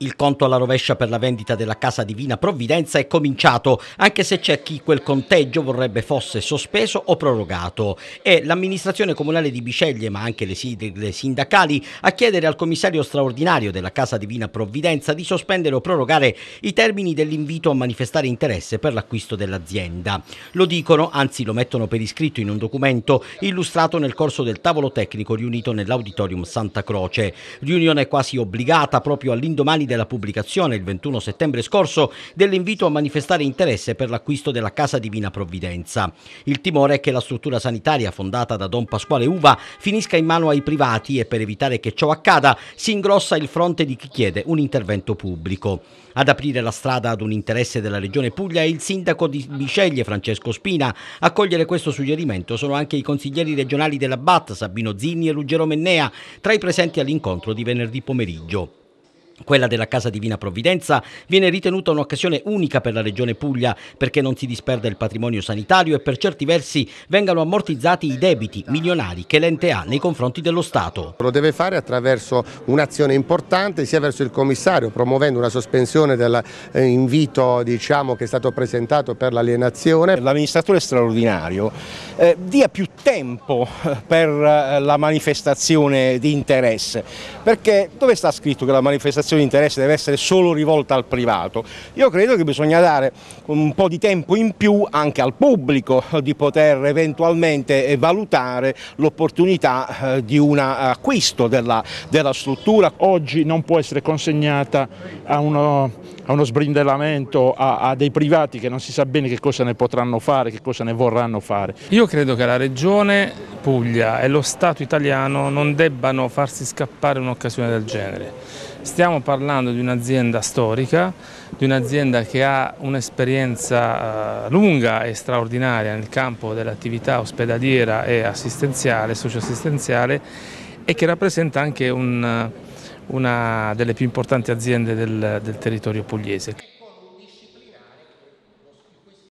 Il conto alla rovescia per la vendita della Casa Divina Provvidenza è cominciato, anche se c'è chi quel conteggio vorrebbe fosse sospeso o prorogato. È l'amministrazione comunale di Biceglie, ma anche le sigle sindacali, a chiedere al commissario straordinario della Casa Divina Provvidenza di sospendere o prorogare i termini dell'invito a manifestare interesse per l'acquisto dell'azienda. Lo dicono, anzi lo mettono per iscritto in un documento illustrato nel corso del tavolo tecnico riunito nell'Auditorium Santa Croce. Riunione quasi obbligata proprio all'indomani giorni della pubblicazione, il 21 settembre scorso, dell'invito a manifestare interesse per l'acquisto della Casa Divina Provvidenza. Il timore è che la struttura sanitaria fondata da Don Pasquale Uva finisca in mano ai privati e per evitare che ciò accada si ingrossa il fronte di chi chiede un intervento pubblico. Ad aprire la strada ad un interesse della Regione Puglia è il sindaco di Bisceglie Francesco Spina. A cogliere questo suggerimento sono anche i consiglieri regionali della BAT Sabino Zinni e Ruggero Mennea, tra i presenti all'incontro di venerdì pomeriggio. Quella della Casa Divina Provvidenza viene ritenuta un'occasione unica per la Regione Puglia perché non si disperda il patrimonio sanitario e per certi versi vengano ammortizzati i debiti milionari che l'ente ha nei confronti dello Stato. Lo deve fare attraverso un'azione importante sia verso il commissario promuovendo una sospensione dell'invito eh, diciamo, che è stato presentato per l'alienazione. L'amministratore straordinario eh, dia più tempo eh, per eh, la manifestazione di interesse perché dove sta scritto che la manifestazione manifestazione di interesse deve essere solo rivolta al privato. Io credo che bisogna dare un po' di tempo in più anche al pubblico eh, di poter eventualmente eh, valutare l'opportunità eh, di un acquisto della, della, struttura. Oggi non può essere consegnata a uno, a uno sbrindellamento a, a dei privati che non si sa bene che cosa ne potranno fare, che cosa ne vorranno fare. Io credo che la Regione Puglia e lo Stato italiano non debbano farsi scappare un'occasione del genere. Stiamo stiamo parlando di un'azienda storica, di un'azienda che ha un'esperienza eh, lunga e straordinaria nel campo dell'attività ospedaliera e assistenziale, socioassistenziale e che rappresenta anche un, una delle più importanti aziende del, del territorio pugliese.